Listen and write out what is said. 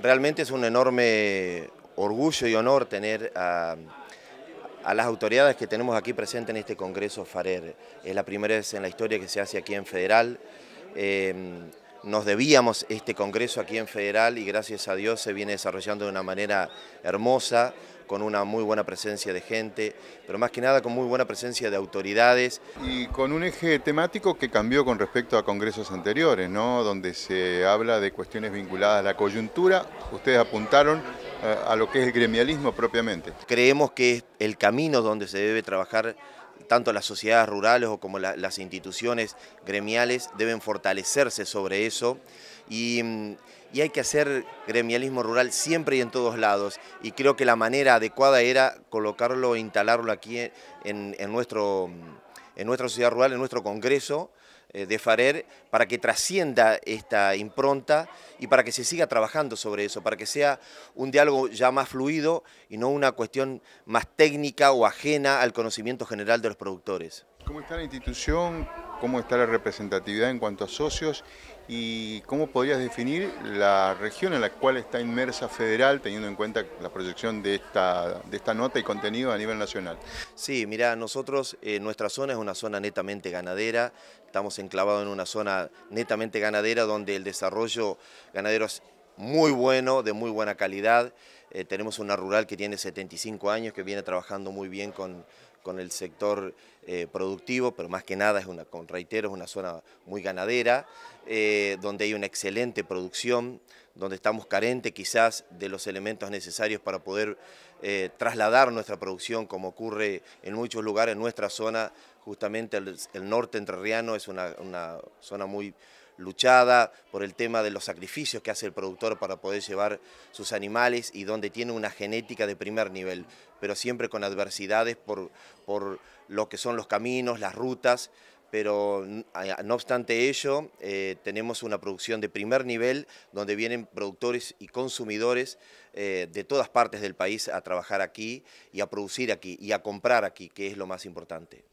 Realmente es un enorme orgullo y honor tener a, las autoridades que tenemos aquí presentes en este Congreso FARER. Es la primera vez en la historia que se hace aquí en Federal. Em, nos debíamos este Congreso aquí en Federal y gracias a Dios se viene desarrollando de una manera hermosa con una muy buena presencia de gente, pero más que nada con muy buena presencia de autoridades. Y con un eje temático que cambió con respecto a congresos anteriores, ¿no? donde se habla de cuestiones vinculadas a la coyuntura, ustedes apuntaron eh, a lo que es el gremialismo propiamente. Creemos que es el camino donde se debe trabajar tanto las sociedades rurales o como las instituciones gremiales deben fortalecerse sobre eso mm, y, hay que hacer gremialismo rural siempre y en todos lados y creo que la manera adecuada era colocarlo, e instalarlo aquí en, nuestro, en nuestra sociedad rural, en nuestro congreso eh, de Farer para que trascienda esta impronta y para que se siga trabajando sobre eso, para que sea un diálogo ya más fluido y no una cuestión más técnica o ajena al conocimiento general de los productores. ¿Cómo está la institución? ¿Cómo está la representatividad en cuanto a socios? ¿Y cómo podrías definir la región en la cual está inmersa Federal, teniendo en cuenta la proyección de esta, de esta nota y contenido a nivel nacional? Sí, mira, nosotros, eh, nuestra zona es una zona netamente ganadera, estamos enclavados en una zona netamente ganadera donde el desarrollo ganadero muy bueno, de muy buena calidad. Eh, tenemos una rural que tiene 75 años, que viene trabajando muy bien con, con el sector eh, productivo, pero más que nada, es una, con reitero, es una zona muy ganadera, eh, donde hay una excelente producción, donde estamos carentes quizás de los elementos necesarios para poder trasladar nuestra producción, como ocurre en muchos lugares en nuestra zona, justamente el, norte entrerriano es una, una zona muy luchada, por el tema de los sacrificios que hace el productor para poder llevar sus animales y donde tiene una genética de primer nivel, pero siempre con adversidades por, por lo que son los caminos, las rutas, pero eh, no obstante ello, eh, tenemos una producción de primer nivel donde vienen productores y consumidores eh, de todas partes del país a trabajar aquí y a producir aquí y a comprar aquí, que es lo más importante.